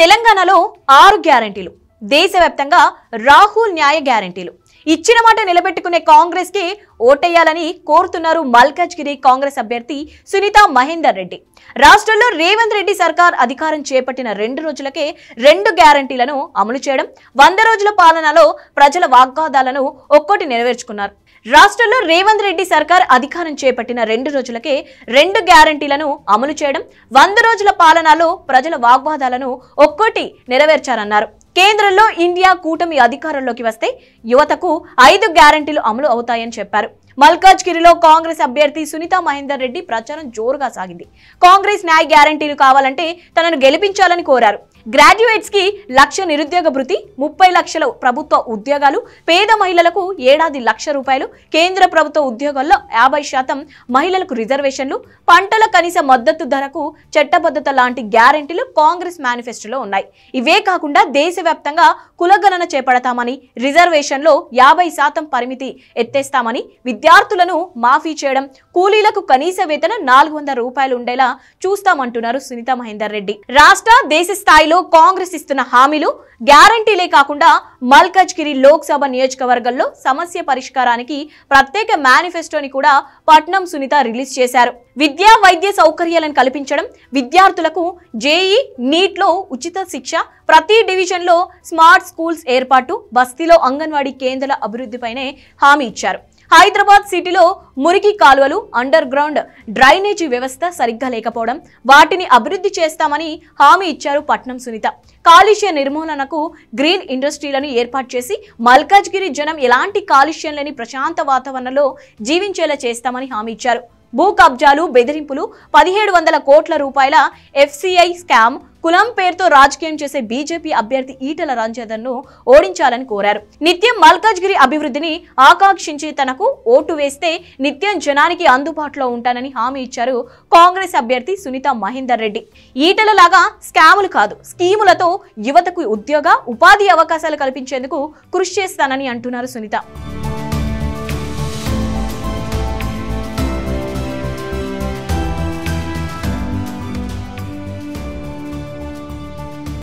తెలంగాణలో ఆరు గ్యారంటీలు దేశవ్యాప్తంగా రాహుల్ న్యాయ గ్యారంటీలు ఇచ్చిన మాట నిలబెట్టుకునే కాంగ్రెస్ కి ఓటేయాలని కోరుతున్నారు మల్కాజ్గిరి కాంగ్రెస్ అభ్యర్థి సునీత మహేందర్ రెడ్డి రాష్ట్రంలో రేవంత్ రెడ్డి సర్కార్ అధికారం చేపట్టిన రెండు రోజులకే రెండు గ్యారంటీలను అమలు చేయడం వంద రోజుల పాలనలో ప్రజల వాగ్వాదాలను ఒక్కోటి నెరవేర్చుకున్నారు రాష్ట్రంలో రేవంత్ రెడ్డి సర్కార్ అధికారం చేపట్టిన రెండు రోజులకే రెండు గ్యారంటీలను అమలు చేయడం వంద రోజుల పాలనలో ప్రజల వాగ్వాదాలను ఒక్కోటి నెరవేర్చారన్నారు కేంద్రంలో ఇండియా కూటమి అధికారంలోకి వస్తే యువతకు ఐదు గ్యారంటీలు అమలు అవుతాయని చెప్పారు మల్కాజ్గిరిలో కాంగ్రెస్ అభ్యర్థి సునీత మహేందర్ రెడ్డి ప్రచారం జోరుగా సాగింది కాంగ్రెస్ న్యాయ గ్యారంటీలు కావాలంటే తనను గెలిపించాలని కోరారు గ్రాడ్యుయేట్స్కి లక్ష నిరుద్యోగ భృతి ముప్పై లక్షల ప్రభుత్వ ఉద్యోగాలు పేద మహిళలకు ఏడాది లక్ష రూపాయలు కేంద్ర ప్రభుత్వ ఉద్యోగాల్లో యాభై శాతం మహిళలకు రిజర్వేషన్లు పంటల కనీస మద్దతు ధరకు చట్టబద్ధత లాంటి గ్యారంటీలు కాంగ్రెస్ మేనిఫెస్టోలో ఉన్నాయి ఇవే కాకుండా దేశవ్యాప్తంగా కులగణన చేపడతామని రిజర్వేషన్లో యాభై శాతం పరిమితి ఎత్తేస్తామని విద్యార్థులను మాఫీ చేయడం కూలీలకు కనీస వేతన నాలుగు రూపాయలు ఉండేలా చూస్తామంటున్నారు సునీత మహేందర్ రెడ్డి రాష్ట్ర దేశ స్థాయిలో కాంగ్రెస్ ఇస్తున్న హామీలు గ్యారంటీలే కాకుండా మల్కజ్గిరి లోక్సభ నియోజకవర్గంలో సమస్య పరిష్కారానికి ప్రత్యేక మేనిఫెస్టోని కూడా పట్నం సునీత రిలీజ్ చేశారు విద్యా వైద్య సౌకర్యాలను కల్పించడం విద్యార్థులకు జేఈ నీట్లో ఉచిత శిక్ష ప్రతి డివిజన్లో స్మార్ట్ స్కూల్స్ ఏర్పాటు బస్తీలో అంగన్వాడీ కేంద్రాల అభివృద్ధిపైనే హామీ ఇచ్చారు హైదరాబాద్ సిటీలో మురికి కాలువలు అండర్ గ్రౌండ్ డ్రైనేజీ వ్యవస్థ సరిగ్గా లేకపోవడం వాటిని అభివృద్ధి చేస్తామని హామీ ఇచ్చారు పట్నం సునీత కాలుష్య నిర్మూలనకు గ్రీన్ ఇండస్ట్రీలను ఏర్పాటు చేసి మల్కాజ్గిరి జనం ఎలాంటి కాలుష్యం లేని ప్రశాంత వాతావరణంలో జీవించేలా చేస్తామని హామీ ఇచ్చారు భూ కబ్జాలు బెదిరింపులు పదిహేడు వందల కోట్ల రూపాయల ఎఫ్సిఐ స్కామ్ కులం పేరుతో రాజకీయం చేసే బీజేపీ అభ్యర్థి ఈటల రాజేందర్ ను ఓడించాలని కోరారు నిత్యం మల్కాజ్గిరి అభివృద్ధిని ఆకాంక్షించి తనకు ఓటు వేస్తే నిత్యం జనానికి అందుబాటులో ఉంటానని హామీ ఇచ్చారు కాంగ్రెస్ అభ్యర్థి సునీత మహేందర్ రెడ్డి ఈటల లాగా స్కాములు కాదు స్కీములతో యువతకు ఉద్యోగ ఉపాధి అవకాశాలు కల్పించేందుకు కృషి చేస్తానని అంటున్నారు సునీత